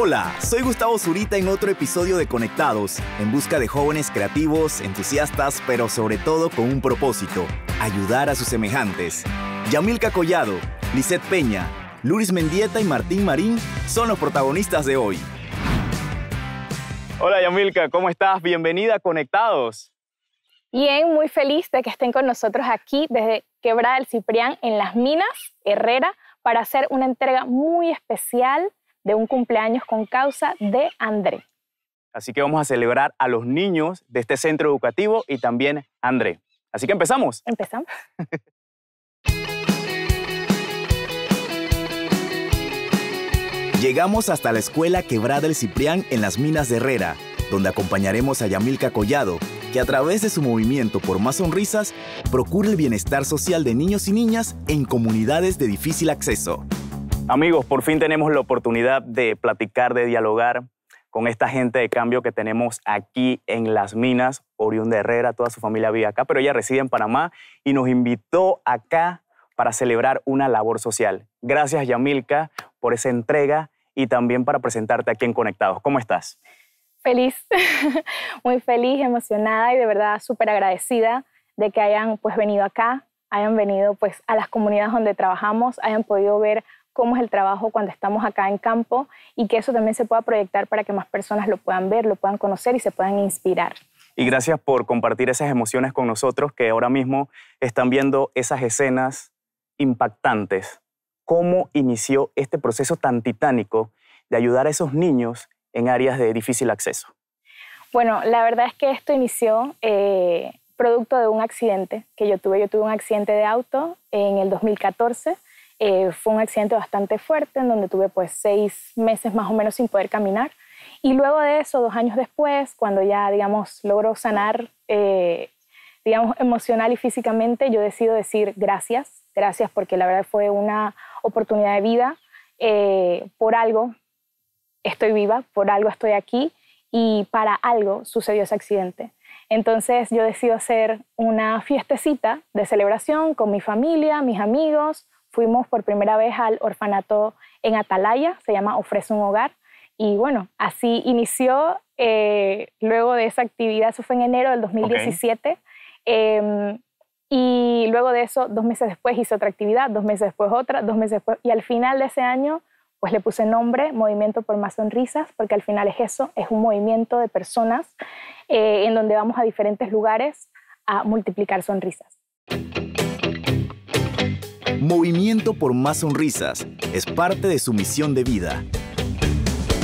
Hola, soy Gustavo Zurita en otro episodio de Conectados, en busca de jóvenes creativos, entusiastas, pero sobre todo con un propósito, ayudar a sus semejantes. Yamilka Collado, Lisette Peña, Luis Mendieta y Martín Marín son los protagonistas de hoy. Hola Yamilka, ¿cómo estás? Bienvenida a Conectados. Bien, muy feliz de que estén con nosotros aquí desde Quebrada del Ciprián en Las Minas, Herrera, para hacer una entrega muy especial de un cumpleaños con causa de André. Así que vamos a celebrar a los niños de este centro educativo y también André. Así que empezamos. Empezamos. Llegamos hasta la escuela Quebrada del Ciprián en las Minas de Herrera, donde acompañaremos a Yamilca Collado, que a través de su movimiento por más sonrisas procura el bienestar social de niños y niñas en comunidades de difícil acceso. Amigos, por fin tenemos la oportunidad de platicar, de dialogar con esta gente de cambio que tenemos aquí en Las Minas, Oriunda Herrera, toda su familia vive acá, pero ella reside en Panamá y nos invitó acá para celebrar una labor social. Gracias, Yamilka, por esa entrega y también para presentarte aquí en Conectados. ¿Cómo estás? Feliz, muy feliz, emocionada y de verdad súper agradecida de que hayan pues venido acá, hayan venido pues a las comunidades donde trabajamos, hayan podido ver cómo es el trabajo cuando estamos acá en campo y que eso también se pueda proyectar para que más personas lo puedan ver, lo puedan conocer y se puedan inspirar. Y gracias por compartir esas emociones con nosotros que ahora mismo están viendo esas escenas impactantes. ¿Cómo inició este proceso tan titánico de ayudar a esos niños en áreas de difícil acceso? Bueno, la verdad es que esto inició eh, producto de un accidente que yo tuve. Yo tuve un accidente de auto en el 2014 eh, fue un accidente bastante fuerte en donde tuve pues seis meses más o menos sin poder caminar. Y luego de eso, dos años después, cuando ya, digamos, logro sanar, eh, digamos, emocional y físicamente, yo decido decir gracias, gracias porque la verdad fue una oportunidad de vida. Eh, por algo estoy viva, por algo estoy aquí y para algo sucedió ese accidente. Entonces yo decido hacer una fiestecita de celebración con mi familia, mis amigos, fuimos por primera vez al orfanato en Atalaya, se llama Ofrece un Hogar. Y bueno, así inició. Eh, luego de esa actividad, eso fue en enero del 2017. Em, y luego de eso, dos meses después hice otra actividad, dos meses después otra, dos meses después. Y al final de ese año, pues le puse nombre, Movimiento por Más Sonrisas, porque al final es eso, es un movimiento de personas eh, en donde vamos a diferentes lugares a multiplicar sonrisas. Movimiento por Más Sonrisas es parte de su misión de vida.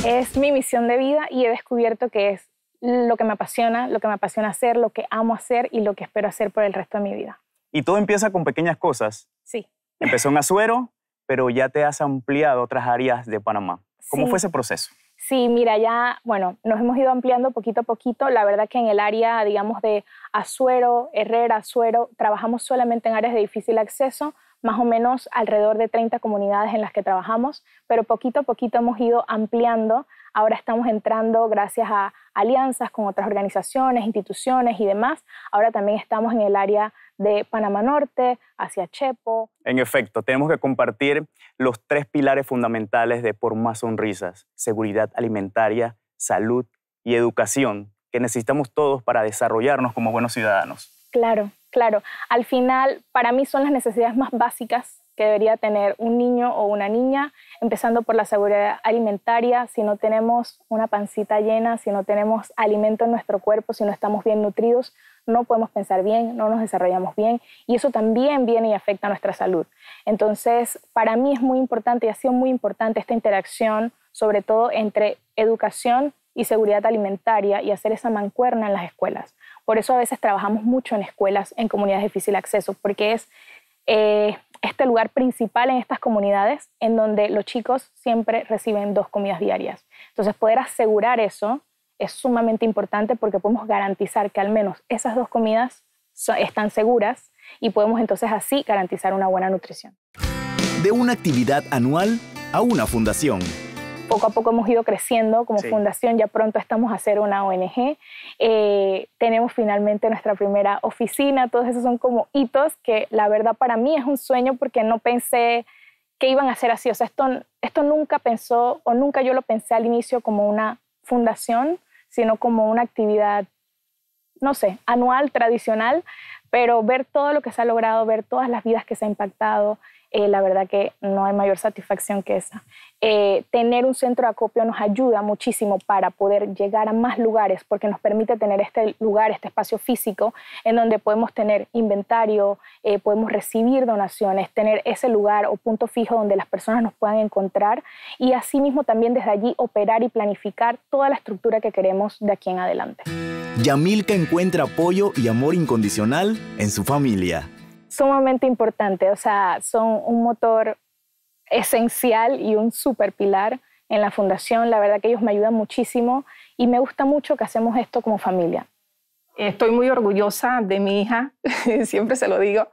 Es mi misión de vida y he descubierto que es lo que me apasiona, lo que me apasiona hacer, lo que amo hacer y lo que espero hacer por el resto de mi vida. Y todo empieza con pequeñas cosas. Sí. Empezó en Azuero, pero ya te has ampliado a otras áreas de Panamá. ¿Cómo fue ese proceso? Sí, mira, ya, bueno, nos hemos ido ampliando poquito a poquito. La verdad que en el área, digamos, de Azuero, Herrera, Azuero, trabajamos solamente en áreas de difícil acceso más o menos alrededor de 30 comunidades en las que trabajamos, pero poquito a poquito hemos ido ampliando. Ahora estamos entrando gracias a alianzas con otras organizaciones, instituciones y demás. Ahora también estamos en el área de Panamá Norte, hacia Chepo. En efecto, tenemos que compartir los tres pilares fundamentales de Por Más Sonrisas, seguridad alimentaria, salud y educación, que necesitamos todos para desarrollarnos como buenos ciudadanos. Claro, Claro, al final para mí son las necesidades más básicas que debería tener un niño o una niña, empezando por la seguridad alimentaria, si no tenemos una pancita llena, si no tenemos alimento en nuestro cuerpo, si no estamos bien nutridos, no podemos pensar bien, no nos desarrollamos bien y eso también viene y afecta a nuestra salud. Entonces, para mí es muy importante y ha sido muy importante esta interacción, sobre todo entre educación y seguridad alimentaria y hacer esa mancuerna en las escuelas, por eso a veces trabajamos mucho en escuelas en comunidades de difícil acceso, porque es eh, este lugar principal en estas comunidades en donde los chicos siempre reciben dos comidas diarias. Entonces, poder asegurar eso es sumamente importante porque podemos garantizar que al menos esas dos comidas están seguras y podemos entonces así garantizar una buena nutrición. De una actividad anual a una fundación poco a poco hemos ido creciendo como fundación, ya pronto estamos a ser una ONG. Eh, tenemos finalmente nuestra primera oficina, todos esos son como hitos que la verdad para mí es un sueño porque no pensé que iban a ser así. O sea, esto, esto nunca pensó o nunca yo lo pensé al inicio como una fundación, sino como una actividad, no sé, anual, tradicional, pero ver todo lo que se ha logrado, ver todas las vidas que se ha impactado, eh, la verdad que no hay mayor satisfacción que esa. Eh, tener un centro de acopio nos ayuda muchísimo para poder llegar a más lugares porque nos permite tener este lugar, este espacio físico en donde podemos tener inventario, eh, podemos recibir donaciones, tener ese lugar o punto fijo donde las personas nos puedan encontrar y asimismo también desde allí operar y planificar toda la estructura que queremos de aquí en adelante. Yamilka encuentra apoyo y amor incondicional en su familia sumamente importante, o sea, son un motor esencial y un super pilar en la fundación. La verdad que ellos me ayudan muchísimo y me gusta mucho que hacemos esto como familia. Estoy muy orgullosa de mi hija, siempre se lo digo,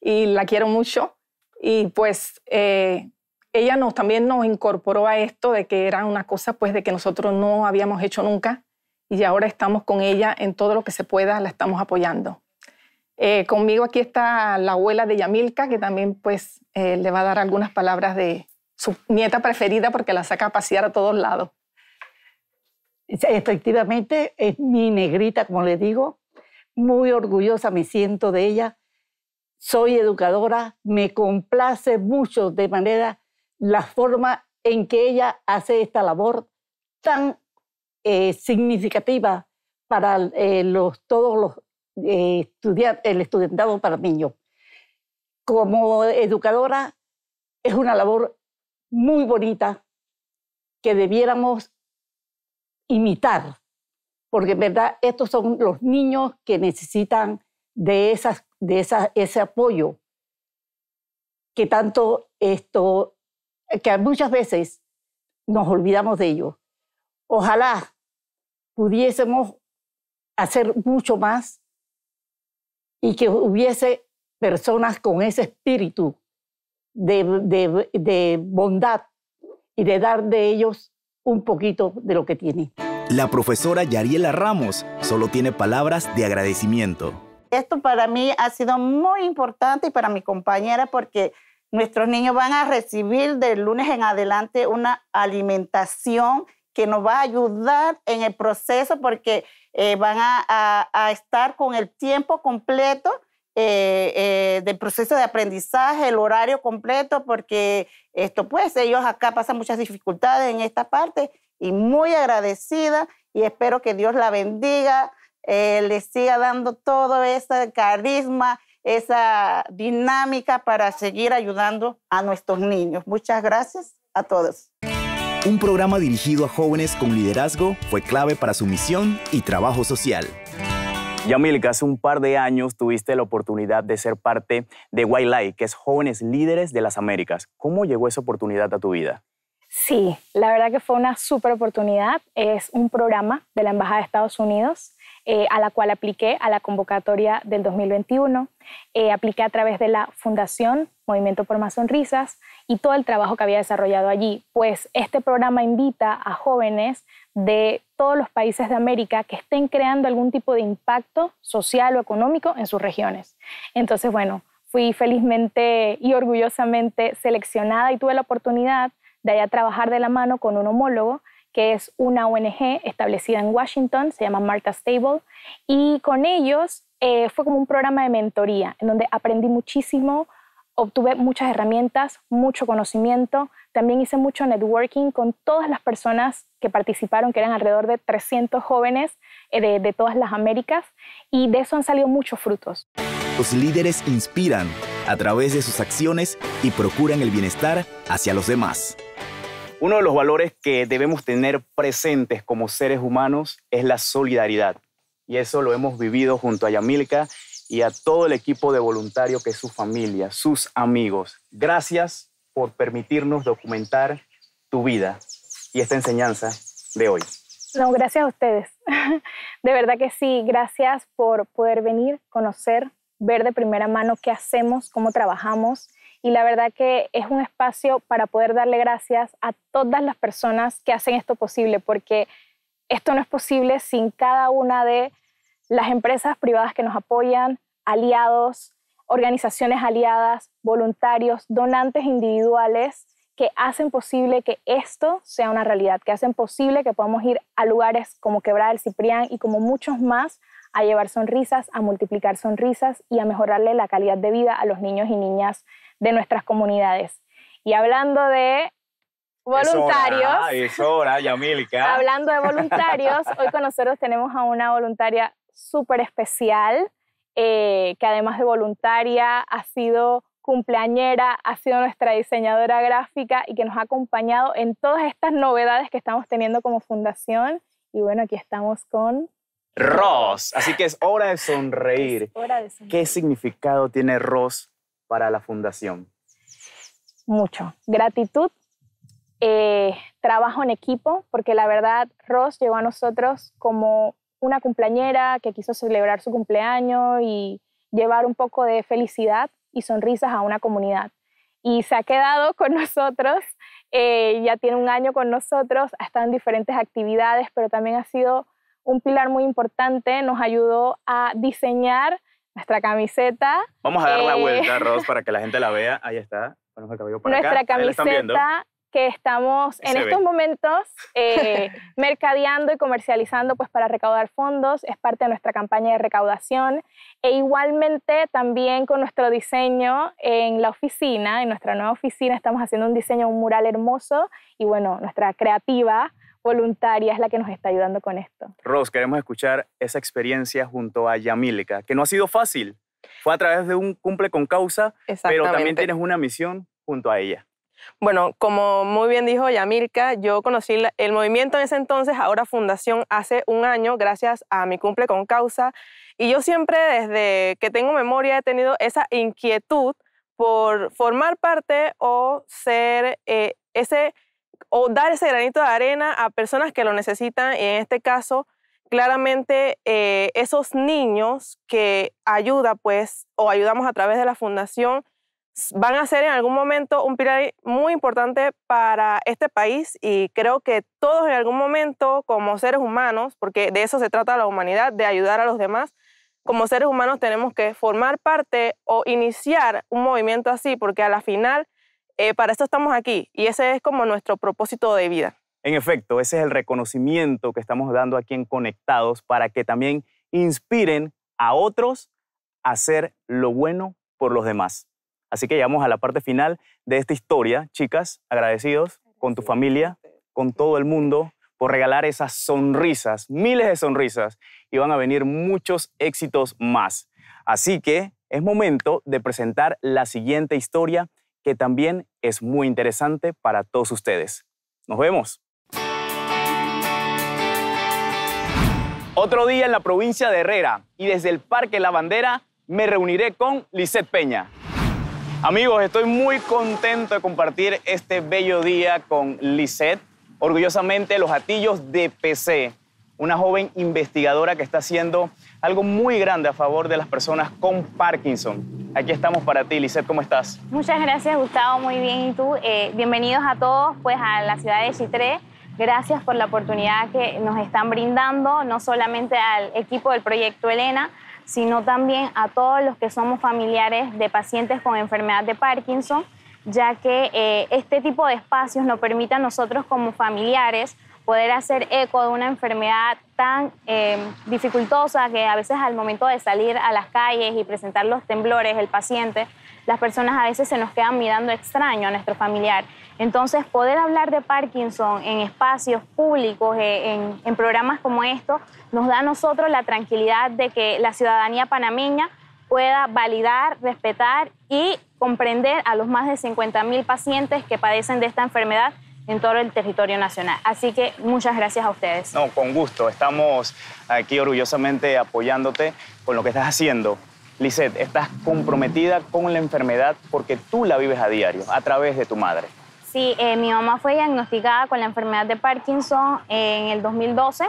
y la quiero mucho. Y pues eh, ella nos, también nos incorporó a esto de que era una cosa pues de que nosotros no habíamos hecho nunca y ahora estamos con ella en todo lo que se pueda, la estamos apoyando. Eh, conmigo aquí está la abuela de Yamilka, que también pues eh, le va a dar algunas palabras de su nieta preferida porque la saca a pasear a todos lados. Efectivamente, es mi negrita, como le digo. Muy orgullosa me siento de ella. Soy educadora, me complace mucho de manera la forma en que ella hace esta labor tan eh, significativa para todos los eh, estudiar, el estudiantado para niños. Como educadora es una labor muy bonita que debiéramos imitar, porque en verdad estos son los niños que necesitan de, esas, de ese apoyo que tanto esto, que muchas veces nos olvidamos de ellos. Ojalá pudiésemos hacer mucho más y que hubiese personas con ese espíritu de, bondad y de dar de ellos un poquito de lo que tienen. La profesora Yariela Ramos solo tiene palabras de agradecimiento. Esto para mí ha sido muy importante y para mi compañera porque nuestros niños van a recibir del lunes en adelante una alimentación que nos va a ayudar en el proceso porque eh, van a, estar con el tiempo completo eh, eh, del proceso de aprendizaje, el horario completo, porque esto pues ellos acá pasan muchas dificultades en esta parte y muy agradecida y espero que Dios la bendiga, le siga dando todo ese carisma, esa dinámica para seguir ayudando a nuestros niños. Muchas gracias a todos un programa dirigido a jóvenes con liderazgo, fue clave para su misión y trabajo social. Yamilka, hace un par de años tuviste la oportunidad de ser parte de Wildlife, que es Jóvenes Líderes de las Américas. ¿Cómo llegó esa oportunidad a tu vida? Sí, la verdad que fue una súper oportunidad. Es un programa de la Embajada de Estados Unidos eh, a la cual apliqué a la convocatoria del 2021. Eh, apliqué a través de la Fundación Movimiento por Más Sonrisas y todo el trabajo que había desarrollado allí. Pues este programa invita a jóvenes de todos los países de América que estén creando algún tipo de impacto social o económico en sus regiones. Entonces, bueno, fui felizmente y orgullosamente seleccionada y tuve la oportunidad de allá trabajar de la mano con un homólogo que es una ONG establecida en Washington, se llama Marta Stable, y con ellos eh, fue como un programa de mentoría, en donde aprendí muchísimo obtuve muchas herramientas, mucho conocimiento, también hice mucho networking con todas las personas que participaron, que eran alrededor de 300 jóvenes eh, de, todas las Américas, y de eso han salido muchos frutos. Los líderes inspiran a través de sus acciones y procuran el bienestar hacia los demás. Uno de los valores que debemos tener presentes como seres humanos es la solidaridad. Y eso lo hemos vivido junto a Yamilka y a todo el equipo de voluntarios, que es su familia, sus amigos. Gracias por permitirnos documentar tu vida y esta enseñanza de hoy. No, gracias a ustedes. De verdad que sí, gracias por poder venir, conocer, ver de primera mano qué hacemos, cómo trabajamos. Y la verdad que es un espacio para poder darle gracias a todas las personas que hacen esto posible, porque esto no es posible sin cada una de las empresas privadas que nos apoyan, aliados, organizaciones aliadas, voluntarios, donantes individuales que hacen posible que esto sea una realidad, que hacen posible que podamos ir a lugares como Quebrada del Ciprián y como muchos más a llevar sonrisas, a multiplicar sonrisas y a mejorarle la calidad de vida a los niños y niñas de nuestras comunidades. Y hablando de voluntarios, ah, hablando de voluntarios, hoy con nosotros tenemos a una voluntaria súper especial, eh, que además de voluntaria ha sido cumpleañera, ha sido nuestra diseñadora gráfica y que nos ha acompañado en todas estas novedades que estamos teniendo como fundación. Y bueno, aquí estamos con... Ross, así que es hora de sonreír. ¿Qué significado tiene Ross para la fundación? Mucho. Gratitud, eh, trabajo en equipo, porque la verdad, Ross llegó a nosotros como una cumpleañera que quiso celebrar su cumpleaños y llevar un poco de felicidad y sonrisas a una comunidad. Y se ha quedado con nosotros, eh, ya tiene un año con nosotros, ha estado en diferentes actividades, pero también ha sido un pilar muy importante, nos ayudó a diseñar nuestra camiseta. Vamos a dar la eh, vuelta, Ros, para que la gente la vea. Ahí está, nuestra camiseta que estamos en estos momentos eh, mercadeando y comercializando pues para recaudar fondos, es parte de nuestra campaña de recaudación e igualmente también con nuestro diseño en la oficina, en nuestra nueva oficina estamos haciendo un diseño, un mural hermoso y bueno, nuestra creativa voluntaria es la que nos está ayudando con esto. Rose, queremos escuchar esa experiencia junto a Yamilka, que no ha sido fácil, fue a través de un cumple con causa, pero también tienes una misión junto a ella. Bueno, como muy bien dijo Yamilka, yo conocí el movimiento en ese entonces, ahora Fundación, hace un año, gracias a mi cumple con causa. Y yo siempre, desde que tengo memoria, he tenido esa inquietud por formar parte o ser eh, ese o dar ese granito de arena a personas que lo necesitan y en este caso claramente eh, esos niños que ayuda pues o ayudamos a través de la fundación van a ser en algún momento un pilar muy importante para este país y creo que todos en algún momento como seres humanos, porque de eso se trata la humanidad, de ayudar a los demás, como seres humanos tenemos que formar parte o iniciar un movimiento así, porque a la final eh, para esto estamos aquí y ese es como nuestro propósito de vida. En efecto, ese es el reconocimiento que estamos dando aquí en Conectados para que también inspiren a otros a hacer lo bueno por los demás. Así que llegamos a la parte final de esta historia, chicas, agradecidos con tu familia, con todo el mundo, por regalar esas sonrisas, miles de sonrisas, y van a venir muchos éxitos más. Así que es momento de presentar la siguiente historia que también es muy interesante para todos ustedes. Nos vemos. Otro día en la provincia de Herrera y desde el Parque La Bandera me reuniré con Lisette Peña. Amigos, estoy muy contento de compartir este bello día con Lisette, orgullosamente Los Atillos de PC, una joven investigadora que está haciendo algo muy grande a favor de las personas con Parkinson. Aquí estamos para ti, Lisette, ¿cómo estás? Muchas gracias, Gustavo, muy bien. ¿Y tú? Eh, bienvenidos a todos pues, a la ciudad de Chitré. Gracias por la oportunidad que nos están brindando, no solamente al equipo del proyecto Elena, sino también a todos los que somos familiares de pacientes con enfermedad de Parkinson, ya que eh, este tipo de espacios nos permite a nosotros como familiares poder hacer eco de una enfermedad tan em, dificultosa que a veces al momento de salir a las calles y presentar los temblores, el paciente, las personas a veces se nos quedan mirando extraño a nuestro familiar. Entonces, poder hablar de Parkinson en espacios públicos, eh, en, en programas como estos, nos da a nosotros la tranquilidad de que la ciudadanía panameña pueda validar, respetar y comprender a los más de 50.000 pacientes que padecen de esta enfermedad en todo el territorio nacional. Así que muchas gracias a ustedes. No, con gusto. Estamos aquí orgullosamente apoyándote con lo que estás haciendo. Lisette, estás comprometida con la enfermedad porque tú la vives a diario, a través de tu madre. Sí, eh, mi mamá fue diagnosticada con la enfermedad de Parkinson en el 2012.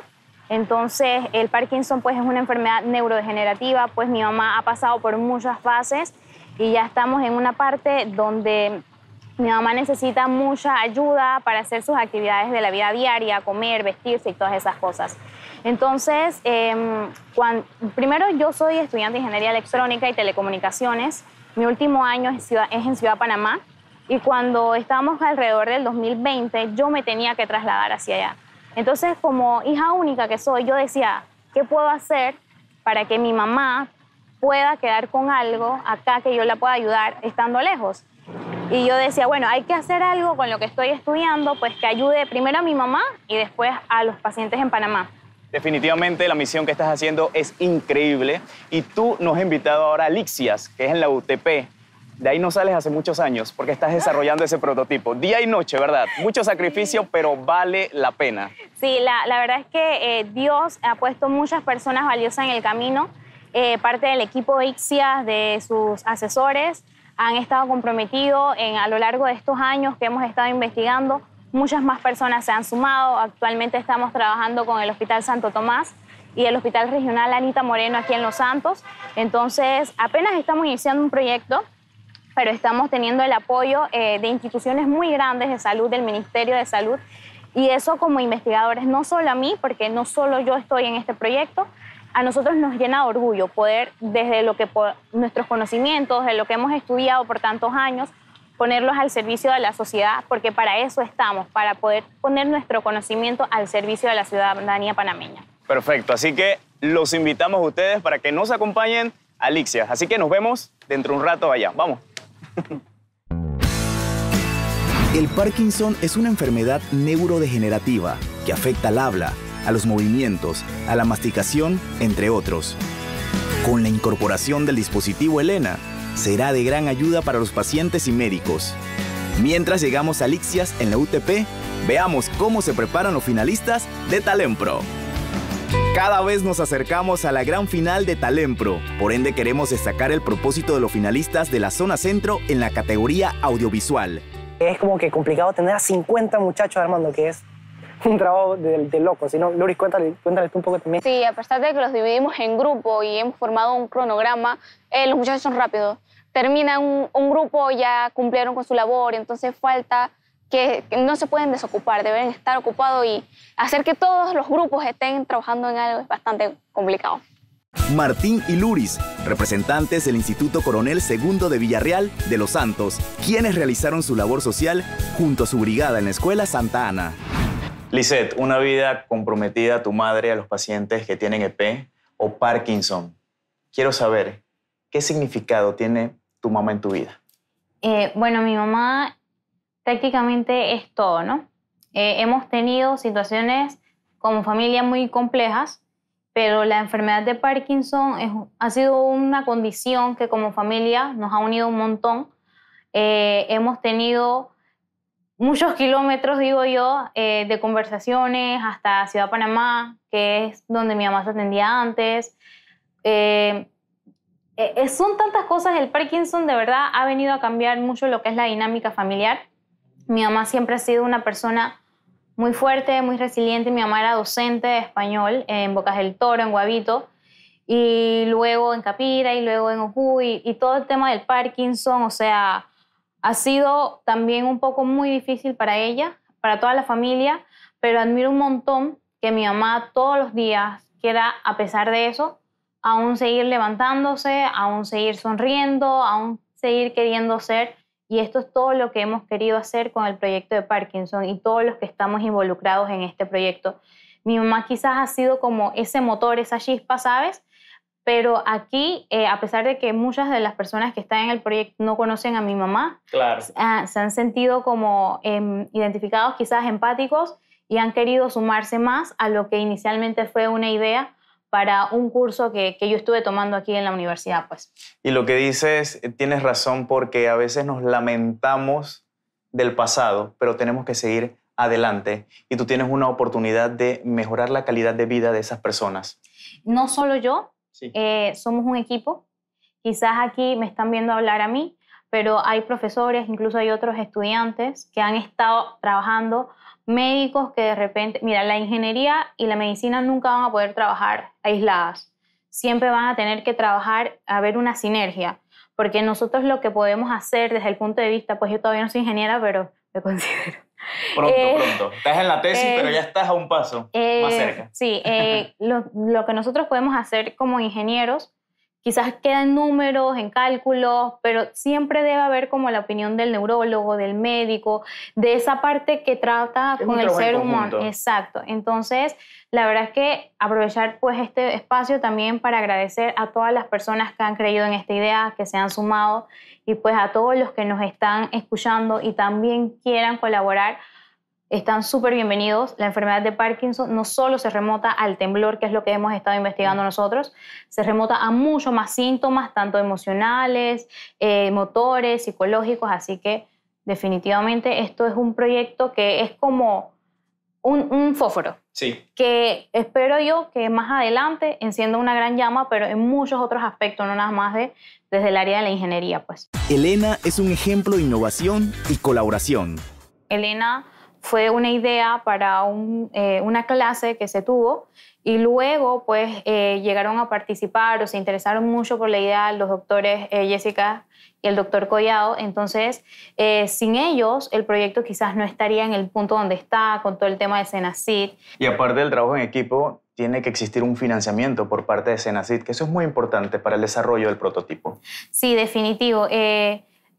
Entonces, el Parkinson pues, es una enfermedad neurodegenerativa, pues mi mamá ha pasado por muchas fases y ya estamos en una parte donde mi mamá necesita mucha ayuda para hacer sus actividades de la vida diaria, comer, vestirse y todas esas cosas. Entonces, em, primero yo soy estudiante de ingeniería electrónica y telecomunicaciones. Mi último año es, es en Ciudad Panamá y cuando estábamos alrededor del 2020 yo me tenía que trasladar hacia allá. Entonces, como hija única que soy, yo decía, ¿qué puedo hacer para que mi mamá pueda quedar con algo acá que yo la pueda ayudar estando lejos? Y yo decía, bueno, hay que hacer algo con lo que estoy estudiando, pues que ayude primero a mi mamá y después a los pacientes en Panamá. Definitivamente la misión que estás haciendo es increíble y tú nos has invitado ahora a Lixias, que es en la UTP. De ahí no sales hace muchos años porque estás desarrollando ese prototipo. Día y noche, ¿verdad? Mucho sacrificio, pero vale la pena. Sí, la, la verdad es que eh, Dios ha puesto muchas personas valiosas en el camino, eh, parte del equipo de Ixias, de sus asesores, han estado comprometidos en, a lo largo de estos años que hemos estado investigando. Muchas más personas se han sumado. Actualmente estamos trabajando con el Hospital Santo Tomás y el Hospital Regional Anita Moreno aquí en Los Santos. Entonces, apenas estamos iniciando un proyecto, pero estamos teniendo el apoyo eh, de instituciones muy grandes de salud, del Ministerio de Salud. Y eso como investigadores, no solo a mí, porque no solo yo estoy en este proyecto, a nosotros nos llena de orgullo poder, desde lo que nuestros conocimientos, de lo que hemos estudiado por tantos años, ponerlos al servicio de la sociedad, porque para eso estamos, para poder poner nuestro conocimiento al servicio de la ciudadanía panameña. Perfecto, así que los invitamos a ustedes para que nos acompañen a Así que nos vemos dentro de un rato allá. Vamos. El Parkinson es una enfermedad neurodegenerativa que afecta al habla a los movimientos, a la masticación, entre otros. Con la incorporación del dispositivo Elena, será de gran ayuda para los pacientes y médicos. Mientras llegamos a Lixias en la UTP, veamos cómo se preparan los finalistas de Talempro. Cada vez nos acercamos a la gran final de Talempro, por ende queremos destacar el propósito de los finalistas de la zona centro en la categoría audiovisual. Es como que complicado tener a 50 muchachos, Armando, que es un trabajo de, loco, sino, cuéntale, cuéntale tú un poco también. Sí, a pesar de que los dividimos en grupo y hemos formado un cronograma, eh, los muchachos son rápidos. Termina un, grupo, ya cumplieron con su labor, entonces falta que, no se pueden desocupar, deben estar ocupados y hacer que todos los grupos estén trabajando en algo es bastante complicado. Martín y Luris, representantes del Instituto Coronel Segundo de Villarreal de Los Santos, quienes realizaron su labor social junto a su brigada en la Escuela Santa Ana. Lisette, una vida comprometida a tu madre, a los pacientes que tienen EP o Parkinson. Quiero saber, ¿qué significado tiene tu mamá en tu vida? Eh, bueno, mi mamá prácticamente es todo, ¿no? Eh, hemos tenido situaciones como familia muy complejas, pero la enfermedad de Parkinson ha sido una condición que como familia nos ha unido un montón. Eh, hemos tenido muchos kilómetros, digo yo, eh, de conversaciones hasta Ciudad Panamá, que es donde mi mamá se atendía antes. Eh, eh, son tantas cosas, el Parkinson de verdad ha venido a cambiar mucho lo que es la dinámica familiar. Mi mamá siempre ha sido una persona muy fuerte, muy resiliente. Mi mamá era docente de español en Bocas del Toro, en Guavito, y luego en Capira, y luego en Ojú, y, y todo el tema del Parkinson, o sea, ha sido también un poco muy difícil para ella, para toda la familia, pero admiro un montón que mi mamá todos los días quiera, a pesar de eso, aún seguir levantándose, aún seguir sonriendo, aún seguir queriendo ser. Y esto es todo lo que hemos querido hacer con el proyecto de Parkinson y todos los que estamos involucrados en este proyecto. Mi mamá quizás ha sido como ese motor, esa chispa, ¿sabes? Pero aquí, eh, a pesar de que muchas de las personas que están en el proyecto no conocen a mi mamá, ah, se han sentido como em, identificados, quizás empáticos, y han querido sumarse más a lo que inicialmente fue una idea para un curso que, que yo estuve tomando aquí en la universidad. Pues. Y lo que dices, eh, tienes razón, porque a veces nos lamentamos del pasado, pero tenemos que seguir adelante y tú tienes una oportunidad de mejorar la calidad de vida de esas personas. No solo yo, eh, somos un equipo. Quizás aquí me están viendo hablar a mí, pero hay profesores, incluso hay otros estudiantes que han estado trabajando, médicos que de repente, mira, la ingeniería y la medicina nunca van a poder trabajar aisladas. Siempre van a tener que trabajar, a ver una sinergia, porque nosotros lo que podemos hacer desde el punto de vista, pues yo todavía no soy ingeniera, pero me considero Pronto, eh, pronto. Estás en la tesis, pero eh, ya estás a un paso más eh, cerca. Sí, lo, que nosotros podemos hacer como ingenieros Quizás quedan números, en cálculos, pero siempre debe haber como la opinión del neurólogo, del médico, de esa parte que trata con el ser humano. Exacto. Entonces, la verdad es que aprovechar pues este espacio también para agradecer a todas las personas que han creído en esta idea, que se han sumado y pues a todos los que nos están escuchando y también quieran colaborar están súper bienvenidos. La enfermedad de Parkinson no solo se remota al temblor, que es lo que hemos estado investigando mm. nosotros, se remota a muchos más síntomas, tanto emocionales, eh, motores, psicológicos, así que definitivamente esto es un proyecto que es como un, un fósforo. Sí. Que espero yo que más adelante encienda una gran llama, pero en muchos otros aspectos, no nada más de, desde el área de la ingeniería, pues. Elena es un ejemplo de innovación y colaboración. Elena fue una idea para eh, una clase que se tuvo y luego pues eh, llegaron a participar o se interesaron mucho por la idea los doctores eh, Jessica y el doctor Collado. Entonces, sin ellos el proyecto quizás no estaría en el punto donde está con todo el tema de Senacid. Y aparte del trabajo en equipo, tiene que existir un financiamiento por parte de Senacid, que eso es muy importante para el desarrollo del prototipo. Sí, definitivo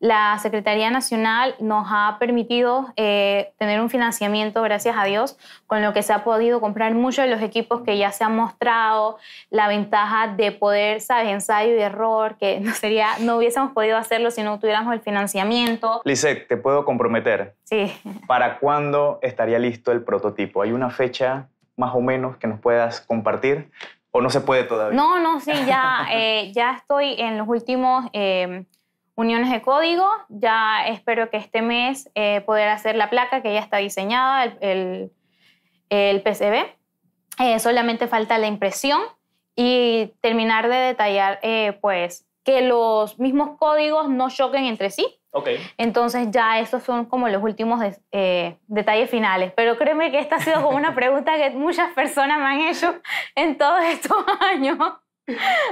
la Secretaría Nacional nos ha permitido eh, tener un financiamiento, gracias a Dios, con lo que se ha podido comprar muchos de los equipos que ya se han mostrado, la ventaja de poder, ¿sabes?, ensayo y error, que no, sería, no hubiésemos podido hacerlo si no tuviéramos el financiamiento. Lisette, te puedo comprometer. Sí. ¿Para cuándo estaría listo el prototipo? ¿Hay una fecha más o menos que nos puedas compartir? ¿O no se puede todavía? No, no, sí, ya, eh, ya estoy en los últimos... Eh, uniones de código. Ya espero que este mes eh, poder hacer la placa que ya está diseñada, el, PCB. Eh, solamente falta la impresión y terminar de detallar, eh, pues, que los mismos códigos no choquen entre sí. Okay. Entonces ya esos son como los últimos eh, detalles finales. Pero créeme que esta ha sido como una pregunta que muchas personas me han hecho en todos estos años.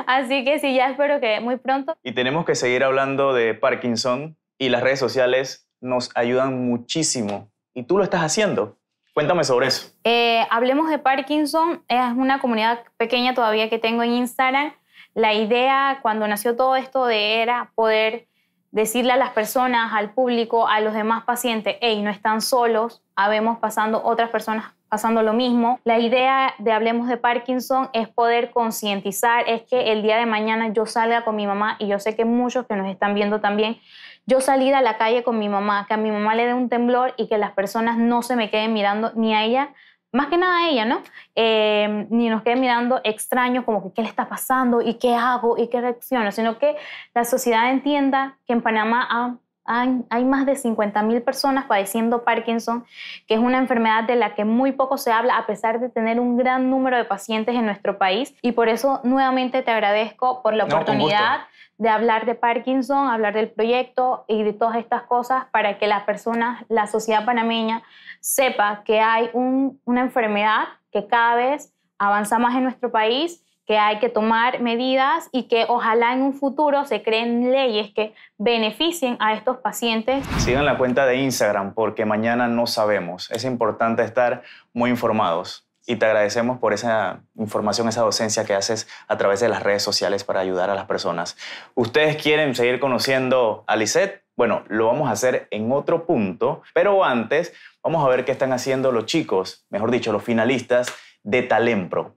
Así que sí, ya espero que muy pronto. Y tenemos que seguir hablando de Parkinson y las redes sociales nos ayudan muchísimo. Y tú lo estás haciendo. Cuéntame sobre eso. Eh, hablemos de Parkinson. Es una comunidad pequeña todavía que tengo en Instagram. La idea cuando nació todo esto de era poder decirle a las personas, al público, a los demás pacientes, hey, no están solos, habemos pasando otras personas pasando lo mismo. La idea de Hablemos de Parkinson es poder concientizar, es que el día de mañana yo salga con mi mamá y yo sé que muchos que nos están viendo también, yo salir a la calle con mi mamá, que a mi mamá le dé un temblor y que las personas no se me queden mirando ni a ella más que nada ella, ¿no? Em, ni nos quede mirando extraños como que qué le está pasando y qué hago y qué reacciono, sino que la sociedad entienda que en Panamá hay, más de 50.000 personas padeciendo Parkinson, que es una enfermedad de la que muy poco se habla a pesar de tener un gran número de pacientes en nuestro país. Y por eso nuevamente te agradezco por la oportunidad de hablar de Parkinson, hablar del proyecto y de todas estas cosas para que las personas, la sociedad panameña, sepa que hay una enfermedad que cada vez avanza más en nuestro país, que hay que tomar medidas y que ojalá en un futuro se creen leyes que beneficien a estos pacientes. Sigan la cuenta de Instagram porque mañana no sabemos. Es importante estar muy informados y te agradecemos por esa información, esa docencia que haces a través de las redes sociales para ayudar a las personas. ¿Ustedes quieren seguir conociendo a Lisette? Bueno, lo vamos a hacer en otro punto, pero antes vamos a ver qué están haciendo los chicos, mejor dicho, los finalistas de Talempro.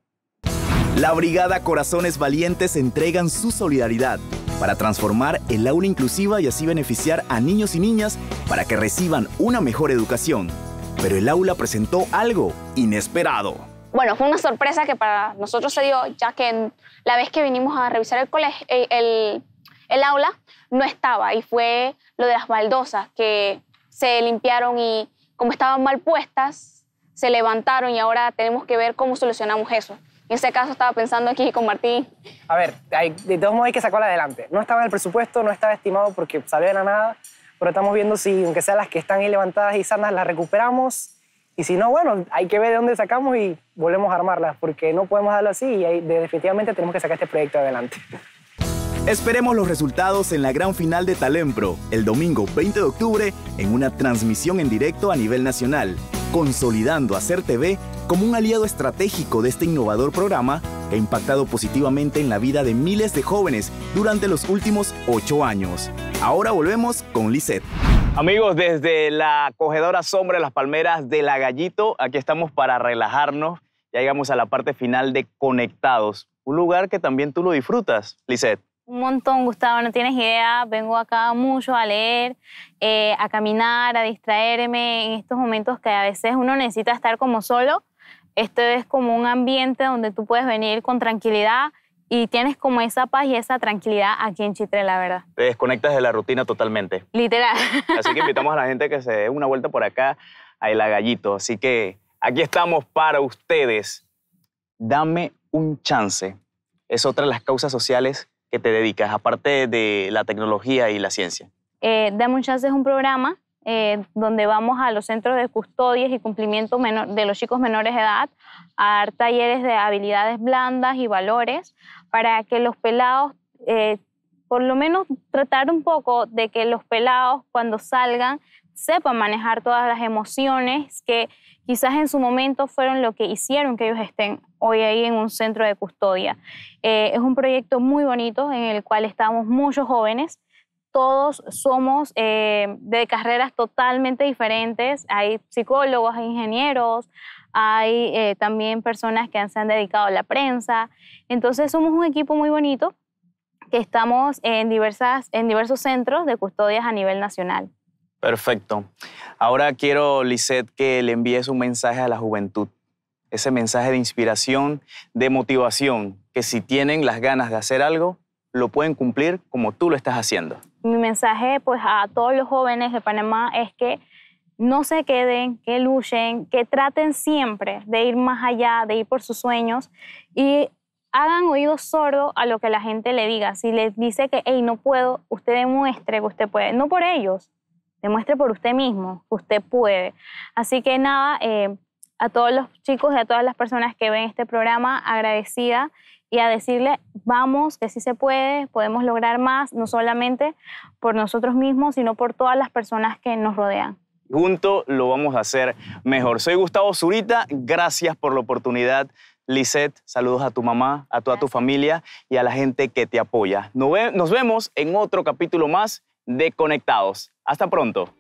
La Brigada Corazones Valientes entregan su solidaridad para transformar el aula inclusiva y así beneficiar a niños y niñas para que reciban una mejor educación pero el aula presentó algo inesperado. Bueno, fue una sorpresa que para nosotros se dio, ya que la vez que vinimos a revisar el, colegio, eh, el, aula no estaba y fue lo de las baldosas que se limpiaron y como estaban mal puestas, se levantaron y ahora tenemos que ver cómo solucionamos eso. En ese caso estaba pensando aquí con Martín. A ver, de todos modos hay que sacarla adelante. No estaba en el presupuesto, no estaba estimado porque salió de la nada, pero estamos viendo si, aunque sean las que están ahí levantadas y sanas, las recuperamos. Y si no, bueno, hay que ver de dónde sacamos y volvemos a armarlas, porque no podemos darlo así y definitivamente tenemos que sacar este proyecto adelante. Esperemos los resultados en la gran final de Talempro, el domingo 20 de octubre, en una transmisión en directo a nivel nacional consolidando a TV como un aliado estratégico de este innovador programa que ha impactado positivamente en la vida de miles de jóvenes durante los últimos ocho años. Ahora volvemos con Lisette. Amigos, desde la acogedora sombra de las palmeras de la Gallito, aquí estamos para relajarnos. Ya llegamos a la parte final de Conectados, un lugar que también tú lo disfrutas, Lisette. Un montón, Gustavo, no tienes idea. Vengo acá mucho a leer, eh, a caminar, a distraerme en estos momentos que a veces uno necesita estar como solo. Esto es como un ambiente donde tú puedes venir con tranquilidad y tienes como esa paz y esa tranquilidad aquí en Chitre, la verdad. Te desconectas de la rutina totalmente. Literal. Así que invitamos a la gente que se dé una vuelta por acá a El Agallito. Así que aquí estamos para ustedes. Dame un chance. Es otra de las causas sociales que te dedicas, aparte de la tecnología y la ciencia? Eh, Dame un chance es un programa eh, donde vamos a los centros de custodias y cumplimiento de los chicos menores de edad a dar talleres de habilidades blandas y valores para que los pelados, eh, por lo menos tratar un poco de que los pelados cuando salgan sepan manejar todas las emociones que quizás en su momento fueron lo que hicieron que ellos estén hoy ahí en un centro de custodia. Eh, es un proyecto muy bonito en el cual estamos muchos jóvenes. Todos somos eh, de carreras totalmente diferentes. Hay psicólogos, ingenieros, hay eh, también personas que se han dedicado a la prensa. Entonces somos un equipo muy bonito que estamos en, diversas, en diversos centros de custodias a nivel nacional. Perfecto. Ahora quiero, Lisette, que le envíes un mensaje a la juventud. Ese mensaje de inspiración, de motivación, que si tienen las ganas de hacer algo, lo pueden cumplir como tú lo estás haciendo. Mi mensaje pues a todos los jóvenes de Panamá es que no se queden, que luchen, que traten siempre de ir más allá, de ir por sus sueños y hagan oído sordo a lo que la gente le diga. Si les dice que, hey, no puedo, usted demuestre que usted puede. No por ellos, Demuestre por usted mismo que usted puede. Así que nada, eh, a todos los chicos y a todas las personas que ven este programa, agradecida y a decirle, vamos, que sí se puede, podemos lograr más, no solamente por nosotros mismos, sino por todas las personas que nos rodean. Junto lo vamos a hacer mejor. Soy Gustavo Zurita, gracias por la oportunidad. Lisette, saludos a tu mamá, a toda tu familia y a la gente que te apoya. Nos vemos en otro capítulo más de Conectados. Hasta pronto.